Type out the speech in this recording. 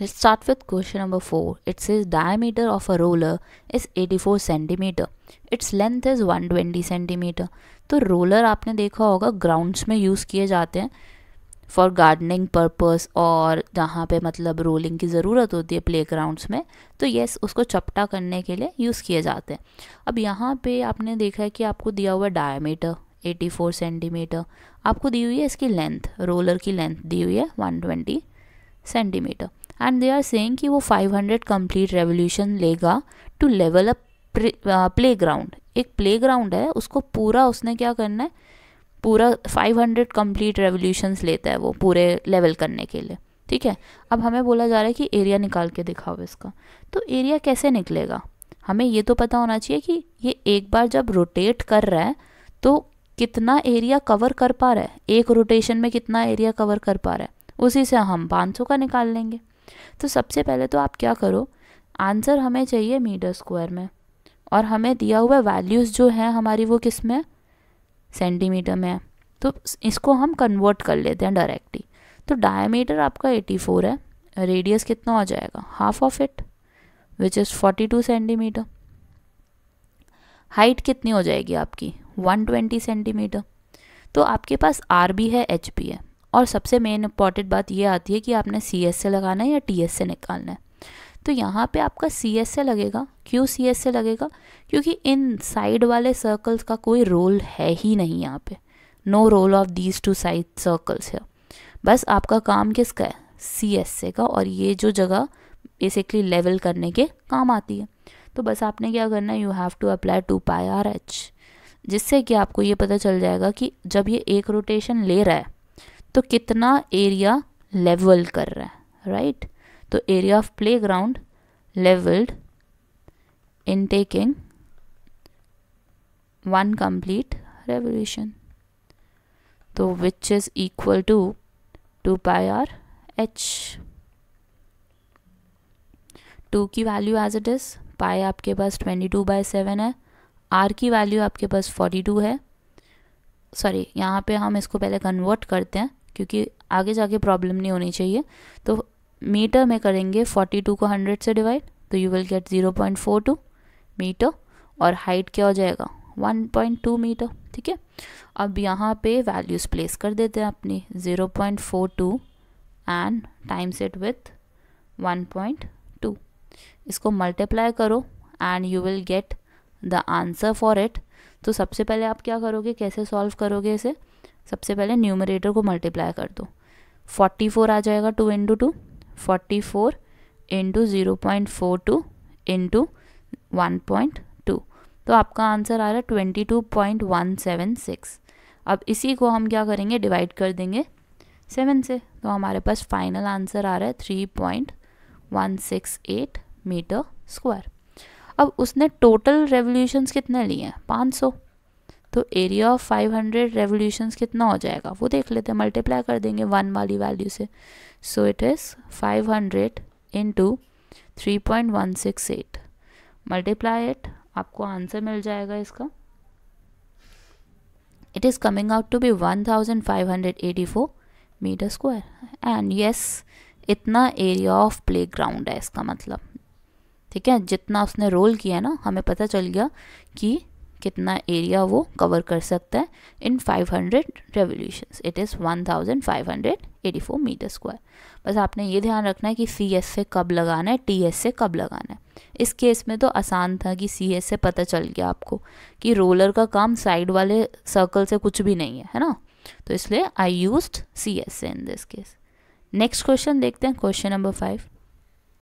Let's start with question number 4. It says diameter of a roller is 84 centimeter. Its length is 120 centimeter. तो roller आपने देखा होगा grounds में use किए जाते हैं फॉर गार्डनिंग पर्पस और जहाँ पे मतलब रोलिंग की ज़रूरत होती है प्ले ग्राउंड्स में तो येस उसको चपटा करने के लिए यूज़ किए जाते हैं अब यहाँ पे आपने देखा है कि आपको दिया हुआ डायमीटर 84 सेंटीमीटर आपको दी हुई है इसकी लेंथ रोलर की लेंथ दी हुई है 120 centimeter and they are saying कि वो 500 कंप्लीट रेवोल्यूशन लेगा to level up playground एक प्ले ग्राउंड है उसको पूरा उसने क्या करना है पूरा 500 कम्प्लीट रेवोल्यूशन लेता है वो पूरे लेवल करने के लिए ठीक है अब हमें बोला जा रहा है कि एरिया निकाल के दिखाओ इसका तो एरिया कैसे निकलेगा हमें ये तो पता होना चाहिए कि ये एक बार जब रोटेट कर रहा है तो कितना एरिया कवर कर पा रहा है एक रोटेशन में कितना एरिया कवर कर पा रहा है उसी से हम 500 का निकाल लेंगे तो सबसे पहले तो आप क्या करो आंसर हमें चाहिए मीटर स्क्वायर में और हमें दिया हुआ वैल्यूज़ जो हैं हमारी वो किस में सेंटीमीटर में है तो इसको हम कन्वर्ट कर लेते हैं डायरेक्टली तो डायमीटर आपका 84 है रेडियस कितना हो जाएगा half of it which is 42 centimeter height कितनी हो जाएगी आपकी 120 सेंटीमीटर तो आपके पास आर भी है एच भी है और सबसे मेन इंपॉर्टेंट बात ये आती है कि आपने सी एस से लगाना है या टी एस से निकालना है तो यहाँ पे आपका सी एस से लगेगा क्यों सी एस से लगेगा क्योंकि इन साइड वाले सर्कल्स का कोई रोल है ही नहीं यहाँ पे no role of these two side circles है बस आपका काम किसका है सी एस से का और ये जो जगह बेसिकली लेवल करने के काम आती है तो बस आपने क्या करना है you have to apply two pi R H जिससे कि आपको ये पता चल जाएगा कि जब ये एक रोटेशन ले रहा है तो कितना एरिया लेवल कर रहा है राइट तो area of playground levelled in taking one complete revolution तो which is equal to two pi R H टू की value as it is pi आपके पास ट्वेंटी टू बाई सेवन है आर की वैल्यू आपके पास फोर्टी टू है सॉरी यहाँ पे हम इसको पहले कन्वर्ट करते हैं क्योंकि आगे जाके प्रॉब्लम नहीं होनी चाहिए तो मीटर में करेंगे 42 को 100 से डिवाइड तो यू विल गेट 0.42 मीटर और हाइट क्या हो जाएगा 1.2 मीटर ठीक है अब यहाँ पे वैल्यूज़ प्लेस कर देते हैं अपनी 0.42 and times it with one इसको मल्टीप्लाई करो and you will get the answer for it तो सबसे पहले आप क्या करोगे कैसे सॉल्व करोगे इसे सबसे पहले न्यूमरेटर को मल्टीप्लाई कर दो फोर्टी फोर आ जाएगा two into two forty four into zero point four two into one point two तो आपका आंसर आ रहा है twenty two point one seven six अब इसी को हम क्या करेंगे डिवाइड कर देंगे सेवन से तो हमारे पास फाइनल आंसर आ रहा है three point one six eight meter square अब उसने टोटल रेवोल्यूशंस कितने लिए हैं पाँच सौ तो एरिया ऑफ 500 रेवोल्यूशन कितना हो जाएगा वो देख लेते हैं मल्टीप्लाई कर देंगे वन वाली वैल्यू से so it is 500 hundred into three multiply it आपको आंसर मिल जाएगा इसका be one thousand five hundred eighty 1584 meter square and yes इतना एरिया ऑफ प्ले ग्राउंड है इसका मतलब ठीक है जितना उसने रोल किया है ना हमें पता चल गया कि कितना एरिया वो कवर कर सकता है in 500 hundred revolution it is one thousand meter square बस आपने ये ध्यान रखना है कि सी एस से कब लगाना है टी एस से कब लगाना है इस केस में तो आसान था कि सी एस से पता चल गया आपको कि रोलर का काम साइड वाले सर्कल से कुछ भी नहीं है है ना तो इसलिए आई यूज सी एस से in this case next question देखते हैं क्वेश्चन नंबर फाइव